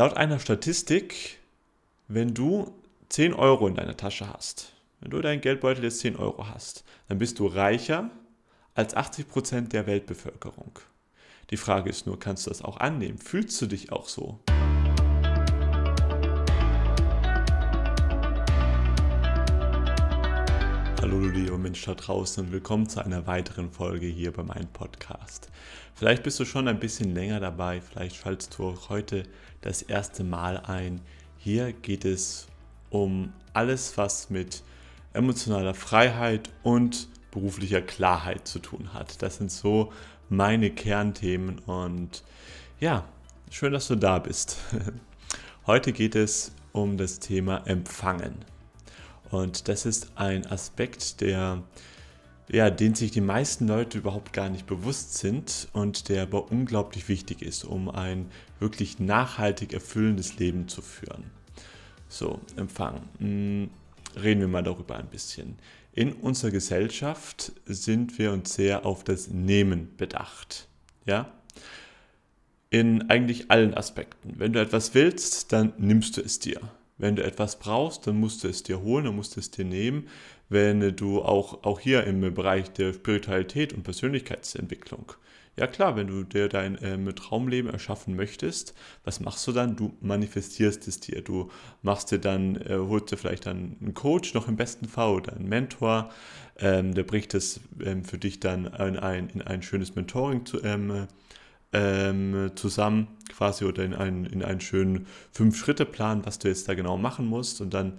Laut einer Statistik, wenn du 10 Euro in deiner Tasche hast, wenn du deinen Geldbeutel jetzt 10 Euro hast, dann bist du reicher als 80% Prozent der Weltbevölkerung. Die Frage ist nur, kannst du das auch annehmen? Fühlst du dich auch so? Hallo du lieber Mensch da draußen und willkommen zu einer weiteren Folge hier bei meinem Podcast. Vielleicht bist du schon ein bisschen länger dabei, vielleicht schaltest du auch heute das erste Mal ein. Hier geht es um alles, was mit emotionaler Freiheit und beruflicher Klarheit zu tun hat. Das sind so meine Kernthemen und ja, schön, dass du da bist. Heute geht es um das Thema Empfangen. Und das ist ein Aspekt, der, ja, den sich die meisten Leute überhaupt gar nicht bewusst sind und der aber unglaublich wichtig ist, um ein wirklich nachhaltig erfüllendes Leben zu führen. So, Empfang. Hm, reden wir mal darüber ein bisschen. In unserer Gesellschaft sind wir uns sehr auf das Nehmen bedacht. Ja? In eigentlich allen Aspekten. Wenn du etwas willst, dann nimmst du es dir. Wenn du etwas brauchst, dann musst du es dir holen, dann musst du es dir nehmen. Wenn du auch, auch hier im Bereich der Spiritualität und Persönlichkeitsentwicklung, ja klar, wenn du dir dein ähm, Traumleben erschaffen möchtest, was machst du dann? Du manifestierst es dir. Du machst dir dann, äh, holst dir vielleicht dann einen Coach, noch im besten Fall, oder einen Mentor. Ähm, der bricht es ähm, für dich dann in ein, in ein schönes Mentoring zu, ähm, ähm, zusammen quasi oder in einen, in einen schönen Fünf-Schritte-Plan, was du jetzt da genau machen musst und dann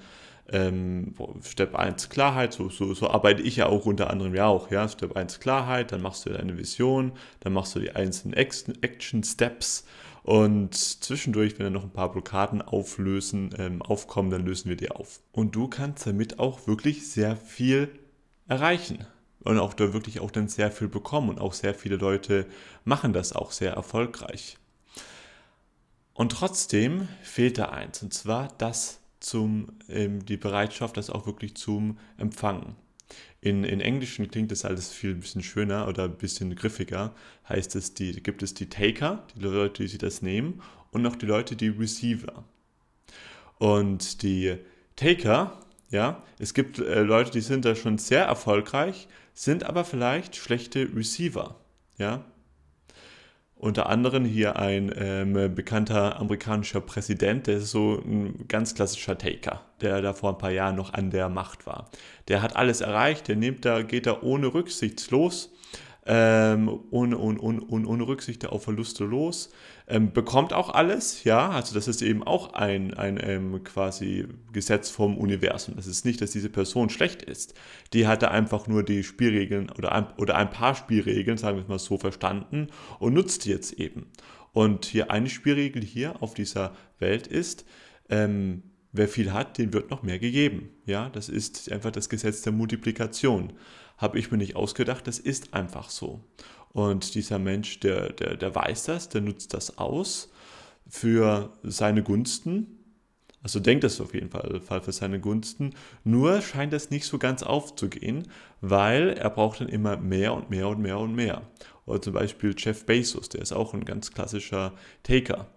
ähm, Step 1 Klarheit, so, so, so, arbeite ich ja auch unter anderem ja auch, ja, Step 1 Klarheit, dann machst du deine Vision, dann machst du die einzelnen Action Steps und zwischendurch, wenn dann noch ein paar Blockaden auflösen, ähm, aufkommen, dann lösen wir die auf. Und du kannst damit auch wirklich sehr viel erreichen und auch da wirklich auch dann sehr viel bekommen und auch sehr viele Leute machen das auch sehr erfolgreich. Und trotzdem fehlt da eins und zwar das zum ähm, die Bereitschaft, das auch wirklich zum Empfangen. In, in Englischen klingt das alles viel ein bisschen schöner oder ein bisschen griffiger. Heißt es, die, gibt es die Taker, die Leute, die sich das nehmen, und noch die Leute, die Receiver. Und die Taker, ja, es gibt äh, Leute, die sind da schon sehr erfolgreich, sind aber vielleicht schlechte Receiver. Ja? Unter anderem hier ein ähm, bekannter amerikanischer Präsident, der ist so ein ganz klassischer Taker, der da vor ein paar Jahren noch an der Macht war. Der hat alles erreicht, der nimmt da, geht da ohne rücksichtslos ähm, ohne, ohne, ohne, ohne Rücksicht auf Verluste los. Ähm, bekommt auch alles, ja, also das ist eben auch ein, ein ähm, quasi Gesetz vom Universum. Das ist nicht, dass diese Person schlecht ist. Die hatte einfach nur die Spielregeln oder ein, oder ein paar Spielregeln, sagen wir es mal so, verstanden und nutzt die jetzt eben. Und hier eine Spielregel hier auf dieser Welt ist, ähm, wer viel hat, dem wird noch mehr gegeben. Ja, das ist einfach das Gesetz der Multiplikation habe ich mir nicht ausgedacht, das ist einfach so. Und dieser Mensch, der, der, der weiß das, der nutzt das aus für seine Gunsten. Also denkt das auf jeden Fall, Fall für seine Gunsten. Nur scheint das nicht so ganz aufzugehen, weil er braucht dann immer mehr und mehr und mehr und mehr. Oder zum Beispiel Jeff Bezos, der ist auch ein ganz klassischer Taker.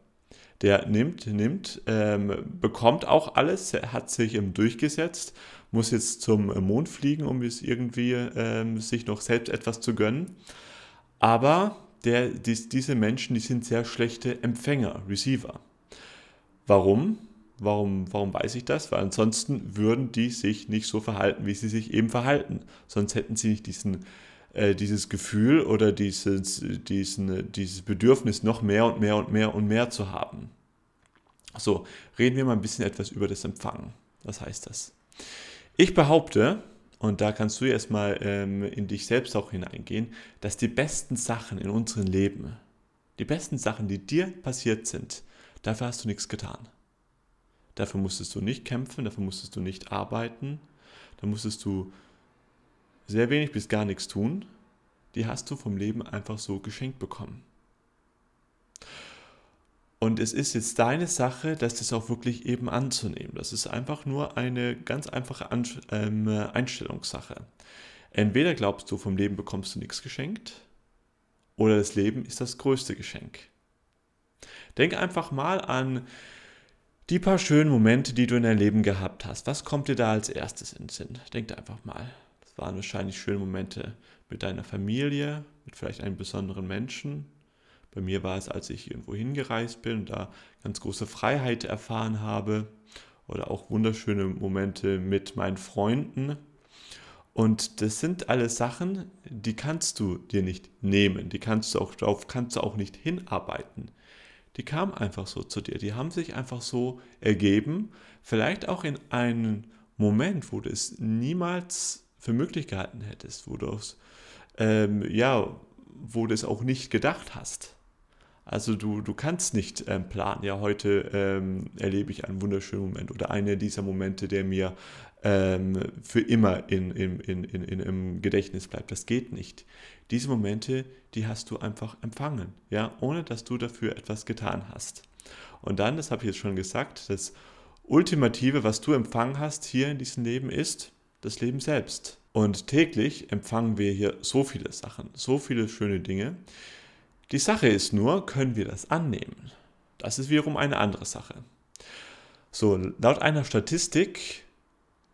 Der nimmt, nimmt, ähm, bekommt auch alles, hat sich eben durchgesetzt muss jetzt zum äh, Mond fliegen, um es irgendwie ähm, sich noch selbst etwas zu gönnen. Aber der, dies, diese Menschen, die sind sehr schlechte Empfänger, Receiver. Warum? Warum, warum weiß ich das? Weil ansonsten würden die sich nicht so verhalten, wie sie sich eben verhalten. Sonst hätten sie nicht diesen, äh, dieses Gefühl oder dieses, diesen, dieses Bedürfnis, noch mehr und mehr und mehr und mehr zu haben. So, reden wir mal ein bisschen etwas über das Empfangen. Was heißt das? Ich behaupte, und da kannst du erstmal ähm, in dich selbst auch hineingehen, dass die besten Sachen in unserem Leben, die besten Sachen, die dir passiert sind, dafür hast du nichts getan. Dafür musstest du nicht kämpfen, dafür musstest du nicht arbeiten, da musstest du sehr wenig bis gar nichts tun. Die hast du vom Leben einfach so geschenkt bekommen. Und es ist jetzt deine Sache, dass das auch wirklich eben anzunehmen. Das ist einfach nur eine ganz einfache An ähm, Einstellungssache. Entweder glaubst du, vom Leben bekommst du nichts geschenkt, oder das Leben ist das größte Geschenk. Denk einfach mal an die paar schönen Momente, die du in deinem Leben gehabt hast. Was kommt dir da als erstes in den Sinn? Denk einfach mal. Das waren wahrscheinlich schöne Momente mit deiner Familie, mit vielleicht einem besonderen Menschen, bei mir war es, als ich irgendwo hingereist bin und da ganz große Freiheit erfahren habe oder auch wunderschöne Momente mit meinen Freunden. Und das sind alles Sachen, die kannst du dir nicht nehmen, die kannst du auch darauf kannst du auch nicht hinarbeiten. Die kamen einfach so zu dir, die haben sich einfach so ergeben, vielleicht auch in einem Moment, wo du es niemals für möglich gehalten hättest, wo du es ähm, ja, wo du es auch nicht gedacht hast. Also du, du kannst nicht ähm, planen, ja, heute ähm, erlebe ich einen wunderschönen Moment oder einer dieser Momente, der mir ähm, für immer in, in, in, in, im Gedächtnis bleibt. Das geht nicht. Diese Momente, die hast du einfach empfangen, ja, ohne dass du dafür etwas getan hast. Und dann, das habe ich jetzt schon gesagt, das Ultimative, was du empfangen hast hier in diesem Leben, ist das Leben selbst. Und täglich empfangen wir hier so viele Sachen, so viele schöne Dinge die Sache ist nur, können wir das annehmen? Das ist wiederum eine andere Sache. So, laut einer Statistik,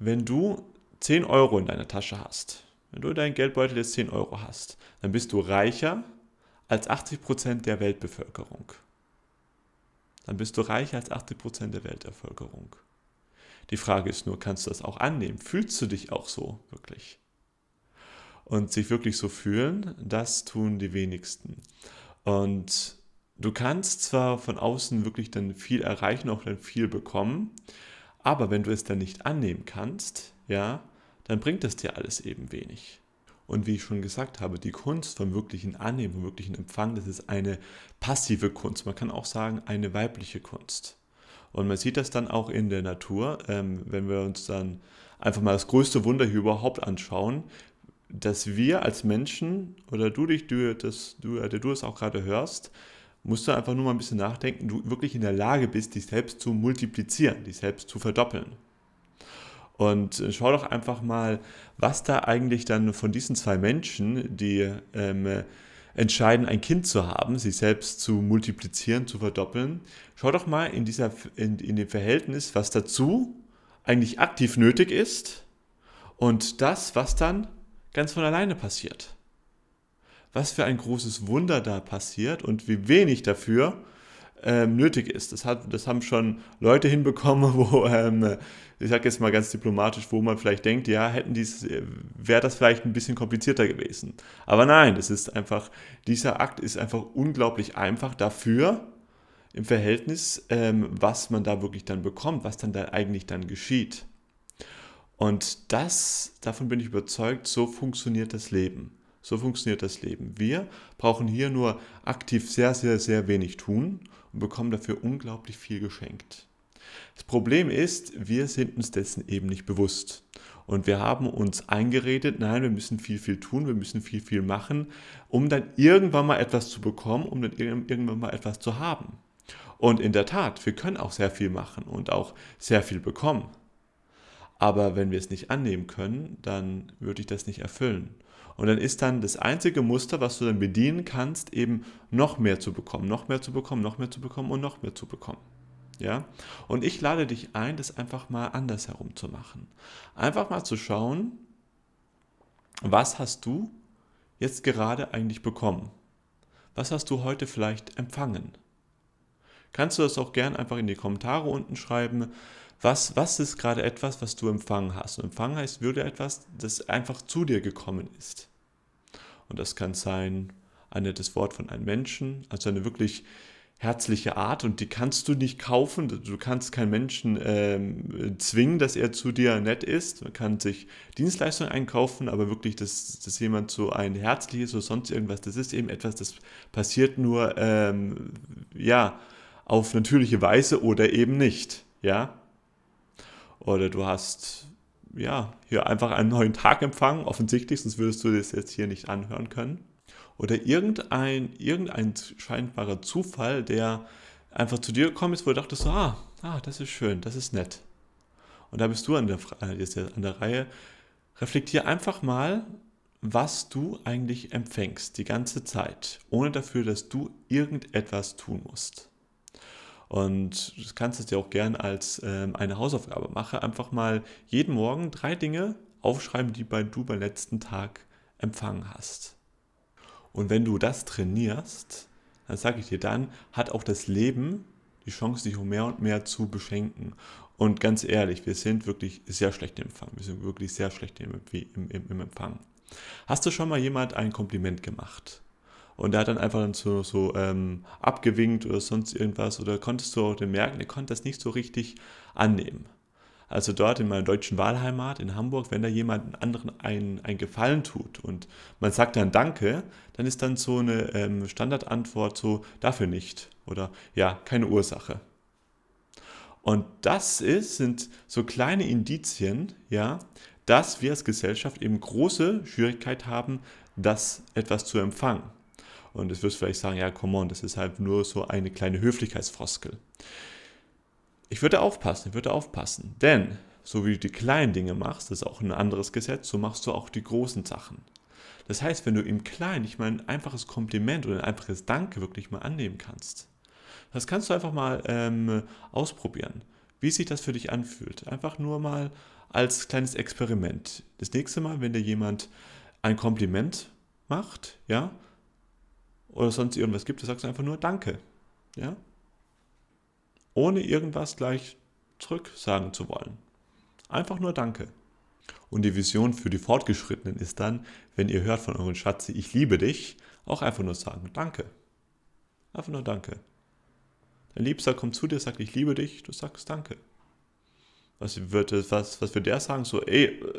wenn du 10 Euro in deiner Tasche hast, wenn du in deinem Geldbeutel jetzt 10 Euro hast, dann bist du reicher als 80% der Weltbevölkerung. Dann bist du reicher als 80% der Weltbevölkerung. Die Frage ist nur, kannst du das auch annehmen? Fühlst du dich auch so wirklich? und sich wirklich so fühlen, das tun die wenigsten. Und du kannst zwar von außen wirklich dann viel erreichen, auch dann viel bekommen, aber wenn du es dann nicht annehmen kannst, ja, dann bringt das dir alles eben wenig. Und wie ich schon gesagt habe, die Kunst vom wirklichen Annehmen, vom wirklichen Empfang, das ist eine passive Kunst. Man kann auch sagen, eine weibliche Kunst. Und man sieht das dann auch in der Natur, ähm, wenn wir uns dann einfach mal das größte Wunder hier überhaupt anschauen, dass wir als Menschen oder du dich, du, dass du, äh, der du es auch gerade hörst, musst du einfach nur mal ein bisschen nachdenken, du wirklich in der Lage bist, dich selbst zu multiplizieren, dich selbst zu verdoppeln. Und äh, schau doch einfach mal, was da eigentlich dann von diesen zwei Menschen, die ähm, entscheiden, ein Kind zu haben, sich selbst zu multiplizieren, zu verdoppeln, schau doch mal in, dieser, in, in dem Verhältnis, was dazu eigentlich aktiv nötig ist und das, was dann ganz von alleine passiert. Was für ein großes Wunder da passiert und wie wenig dafür ähm, nötig ist. Das, hat, das haben schon Leute hinbekommen, wo, ähm, ich sage jetzt mal ganz diplomatisch, wo man vielleicht denkt, ja, hätten dies, wäre das vielleicht ein bisschen komplizierter gewesen. Aber nein, das ist einfach, dieser Akt ist einfach unglaublich einfach dafür im Verhältnis, ähm, was man da wirklich dann bekommt, was dann da eigentlich dann geschieht. Und das, davon bin ich überzeugt, so funktioniert das Leben. So funktioniert das Leben. Wir brauchen hier nur aktiv sehr, sehr, sehr wenig tun und bekommen dafür unglaublich viel geschenkt. Das Problem ist, wir sind uns dessen eben nicht bewusst. Und wir haben uns eingeredet, nein, wir müssen viel, viel tun, wir müssen viel, viel machen, um dann irgendwann mal etwas zu bekommen, um dann irgendwann mal etwas zu haben. Und in der Tat, wir können auch sehr viel machen und auch sehr viel bekommen. Aber wenn wir es nicht annehmen können, dann würde ich das nicht erfüllen. Und dann ist dann das einzige Muster, was du dann bedienen kannst, eben noch mehr zu bekommen, noch mehr zu bekommen, noch mehr zu bekommen und noch mehr zu bekommen. Ja? Und ich lade dich ein, das einfach mal anders herum zu machen. Einfach mal zu schauen, was hast du jetzt gerade eigentlich bekommen? Was hast du heute vielleicht empfangen? Kannst du das auch gern einfach in die Kommentare unten schreiben was, was ist gerade etwas, was du empfangen hast? Und empfangen heißt würde etwas, das einfach zu dir gekommen ist. Und das kann sein ein nettes Wort von einem Menschen, also eine wirklich herzliche Art und die kannst du nicht kaufen. Du kannst keinen Menschen ähm, zwingen, dass er zu dir nett ist. Man kann sich Dienstleistungen einkaufen, aber wirklich, dass, dass jemand so ein herzliches oder sonst irgendwas, das ist eben etwas, das passiert nur, ähm, ja, auf natürliche Weise oder eben nicht, ja. Oder du hast ja hier einfach einen neuen Tag empfangen, offensichtlich, sonst würdest du das jetzt hier nicht anhören können. Oder irgendein, irgendein scheinbarer Zufall, der einfach zu dir gekommen ist, wo du dachtest, ah, ah, das ist schön, das ist nett. Und da bist du an der, äh, jetzt an der Reihe. Reflektier einfach mal, was du eigentlich empfängst die ganze Zeit, ohne dafür, dass du irgendetwas tun musst. Und das kannst du dir auch gern als ähm, eine Hausaufgabe machen. Einfach mal jeden Morgen drei Dinge aufschreiben, die bei, du beim letzten Tag empfangen hast. Und wenn du das trainierst, dann sage ich dir, dann hat auch das Leben die Chance, dich mehr und mehr zu beschenken. Und ganz ehrlich, wir sind wirklich sehr schlecht im Empfang. Wir sind wirklich sehr schlecht im, im, im, im Empfang. Hast du schon mal jemand ein Kompliment gemacht? Und er hat dann einfach dann so, so ähm, abgewinkt oder sonst irgendwas. Oder konntest du auch den merken, er konnte das nicht so richtig annehmen. Also dort in meiner deutschen Wahlheimat in Hamburg, wenn da jemand anderen einen, einen Gefallen tut und man sagt dann Danke, dann ist dann so eine ähm, Standardantwort so, dafür nicht. Oder ja, keine Ursache. Und das ist, sind so kleine Indizien, ja, dass wir als Gesellschaft eben große Schwierigkeit haben, das etwas zu empfangen. Und es wirst vielleicht sagen, ja, come on, das ist halt nur so eine kleine Höflichkeitsfroskel. Ich würde aufpassen, ich würde aufpassen. Denn so wie du die kleinen Dinge machst, das ist auch ein anderes Gesetz, so machst du auch die großen Sachen. Das heißt, wenn du im Kleinen nicht mal ein einfaches Kompliment oder ein einfaches Danke wirklich mal annehmen kannst, das kannst du einfach mal ähm, ausprobieren, wie sich das für dich anfühlt. Einfach nur mal als kleines Experiment. Das nächste Mal, wenn dir jemand ein Kompliment macht, ja, oder sonst irgendwas gibt, du sagst einfach nur Danke. Ja? Ohne irgendwas gleich zurück sagen zu wollen. Einfach nur Danke. Und die Vision für die Fortgeschrittenen ist dann, wenn ihr hört von euren Schatzi, ich liebe dich, auch einfach nur sagen Danke. Einfach nur Danke. Dein Liebster kommt zu dir, sagt, ich liebe dich, du sagst Danke. Was wird, was, was wird der sagen? So, ey, äh,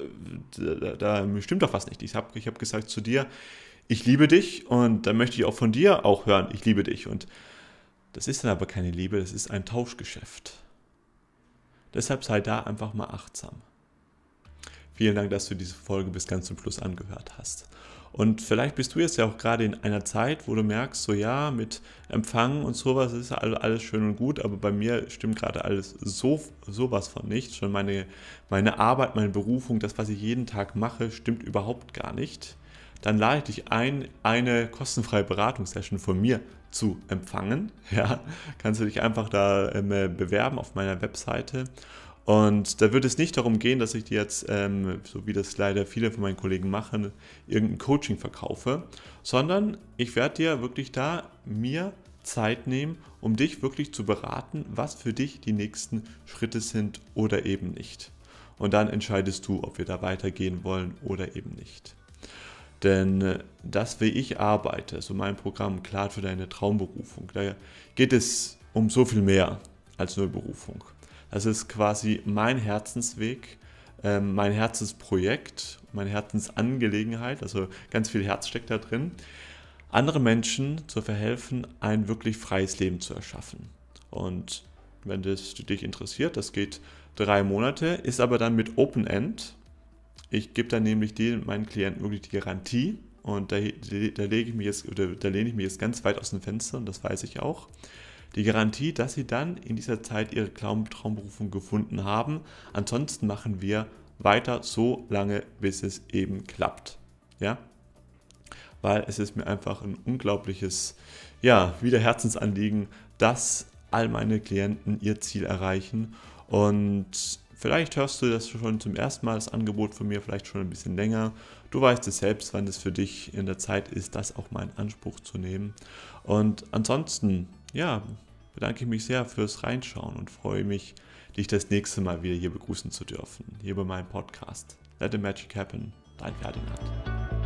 da, da, da stimmt doch was nicht. Ich habe ich hab gesagt zu dir, ich liebe dich und dann möchte ich auch von dir auch hören, ich liebe dich. Und das ist dann aber keine Liebe, das ist ein Tauschgeschäft. Deshalb sei da einfach mal achtsam. Vielen Dank, dass du diese Folge bis ganz zum Schluss angehört hast. Und vielleicht bist du jetzt ja auch gerade in einer Zeit, wo du merkst, so ja, mit Empfangen und sowas ist alles schön und gut, aber bei mir stimmt gerade alles so sowas von nicht. Schon meine, meine Arbeit, meine Berufung, das, was ich jeden Tag mache, stimmt überhaupt gar nicht dann lade ich dich ein, eine kostenfreie Beratungssession von mir zu empfangen. Ja, kannst du dich einfach da ähm, äh, bewerben auf meiner Webseite. Und da wird es nicht darum gehen, dass ich dir jetzt, ähm, so wie das leider viele von meinen Kollegen machen, irgendein Coaching verkaufe, sondern ich werde dir wirklich da mir Zeit nehmen, um dich wirklich zu beraten, was für dich die nächsten Schritte sind oder eben nicht. Und dann entscheidest du, ob wir da weitergehen wollen oder eben nicht. Denn äh, das, wie ich arbeite, so mein Programm klar für deine Traumberufung, da geht es um so viel mehr als nur Berufung. Das ist quasi mein Herzensweg, ähm, mein Herzensprojekt, meine Herzensangelegenheit, also ganz viel Herz steckt da drin, anderen Menschen zu verhelfen, ein wirklich freies Leben zu erschaffen. Und wenn das dich interessiert, das geht drei Monate, ist aber dann mit Open End. Ich gebe dann nämlich den, meinen Klienten wirklich die Garantie und da, da, lege ich mich jetzt, oder da lehne ich mich jetzt ganz weit aus dem Fenster und das weiß ich auch. Die Garantie, dass sie dann in dieser Zeit ihre Traumberufung gefunden haben. Ansonsten machen wir weiter so lange, bis es eben klappt. Ja? Weil es ist mir einfach ein unglaubliches, ja, wieder Herzensanliegen, dass all meine Klienten ihr Ziel erreichen. Und Vielleicht hörst du das schon zum ersten Mal, das Angebot von mir, vielleicht schon ein bisschen länger. Du weißt es selbst, wann es für dich in der Zeit ist, das auch mal in Anspruch zu nehmen. Und ansonsten, ja, bedanke ich mich sehr fürs Reinschauen und freue mich, dich das nächste Mal wieder hier begrüßen zu dürfen, hier bei meinem Podcast. Let the Magic Happen, dein Ferdinand.